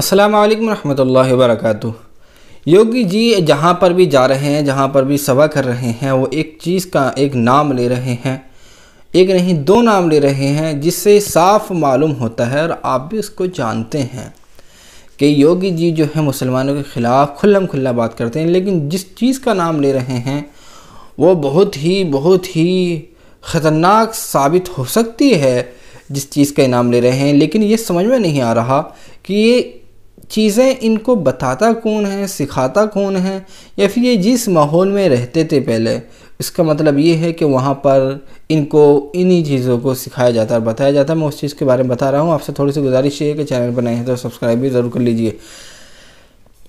अस्सलाम वालेकुम रहमतुल्लाहि व बरकातहू योगी जी जहाँ पर भी जा रहे हैं जहाँ पर भी सभा कर रहे हैं वो एक चीज़ का एक नाम ले रहे हैं एक नहीं दो नाम ले रहे हैं जिससे साफ मालूम होता है और आप भी उसको जानते हैं कि योगी जी जो है मुसलमानों के ख़िलाफ़ खुल्लम खुल्ला बात करते हैं लेकिन जिस चीज़ का नाम ले रहे हैं वो बहुत ही बहुत ही ख़तरनाक साबित हो सकती है जिस चीज़ का इनाम ले रहे हैं लेकिन ये समझ में नहीं आ रहा कि ये चीज़ें इनको बताता कौन है सिखाता कौन है या फिर ये जिस माहौल में रहते थे पहले इसका मतलब ये है कि वहाँ पर इनको इन्हीं चीज़ों को सिखाया जाता है बताया जाता है मैं उस चीज़ के बारे में बता रहा हूँ आपसे थोड़ी सी गुजारिश है कि चैनल पर नए हैं तो सब्सक्राइब भी ज़रूर कर लीजिए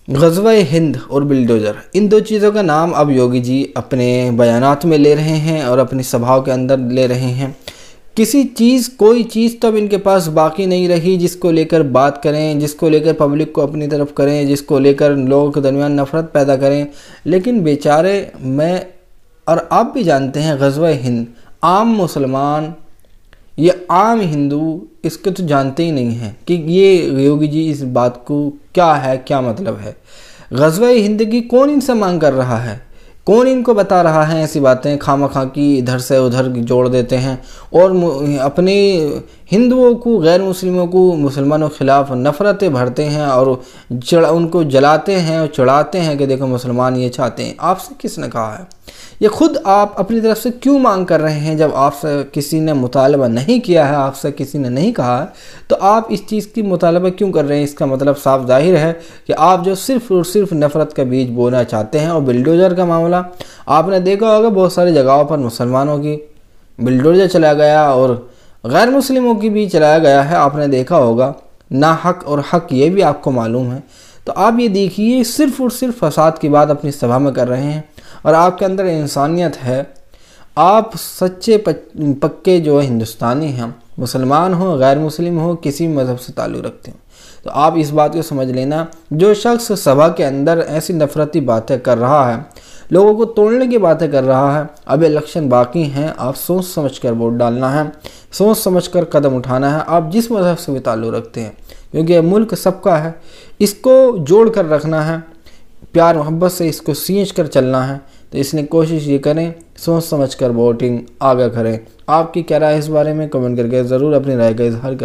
गजवा हिंद और बिल्डोज़र इन दो चीज़ों का नाम अब योगी जी अपने बयान में ले रहे हैं और अपनी सभाओं के अंदर ले रहे हैं किसी चीज़ कोई चीज़ तब इनके पास बाकी नहीं रही जिसको लेकर बात करें जिसको लेकर पब्लिक को अपनी तरफ करें जिसको लेकर लोगों के दरमियान नफ़रत पैदा करें लेकिन बेचारे मैं और आप भी जानते हैं गजवा हिंद आम मुसलमान ये आम हिंदू इसके तो जानते ही नहीं हैं कि ये योगी जी इस बात को क्या है क्या मतलब है गजवा हिंद की कौन इनसे मांग कर रहा है कौन इनको बता रहा है ऐसी बातें खाम खा की इधर से उधर जोड़ देते हैं और अपने हिंदुओं को गैर मुस्लिमों को मुसलमानों के ख़िलाफ़ नफ़रतें भरते हैं और चढ़ उनको जलाते हैं और चढ़ाते हैं कि देखो मुसलमान ये चाहते हैं आपसे किसने कहा है ये ख़ुद आप अपनी तरफ से क्यों मांग कर रहे हैं जब आपसे किसी ने मुतालबा नहीं किया है आपसे किसी ने नहीं कहा तो आप इस चीज़ की मुतालबा क्यों कर रहे हैं इसका मतलब साफ जाहिर है कि आप जो सिर्फ और सिर्फ नफ़रत का बीज बोना चाहते हैं और बिल्डोजर का मामला आपने देखा होगा बहुत सारी जगहों पर मुसलमानों की बिल्डोजर चलाया गया और गैर मुस्लिमों की भी चलाया गया है आपने देखा होगा ना हक और हक ये भी आपको मालूम है तो आप ये देखिए सिर्फ और सिर्फ फसाद की बात अपनी सभा में कर रहे हैं और आपके अंदर इंसानियत है आप सच्चे पक्के जो हिंदुस्तानी हैं मुसलमान हो गैर मुस्लिम हो किसी मज़हब से ताल्लुक़ रखते हो तो आप इस बात को समझ लेना जो शख्स सभा के अंदर ऐसी नफरती बातें कर रहा है लोगों को तोड़ने की बातें कर रहा है अब इलेक्शन बाकी हैं आप सोच समझ कर वोट डालना है सोच समझ कर कदम उठाना है आप जिस मज़हब से भी ताल्लुक़ रखते हैं क्योंकि मुल्क सबका है इसको जोड़ कर रखना है प्यार मोहब्बत से इसको सींच कर चलना है तो इसलिए कोशिश ये करें सोच समझ कर वोटिंग आगा करें आपकी क्या राय इस बारे में कमेंट करके ज़रूर अपनी राय का इजहार करें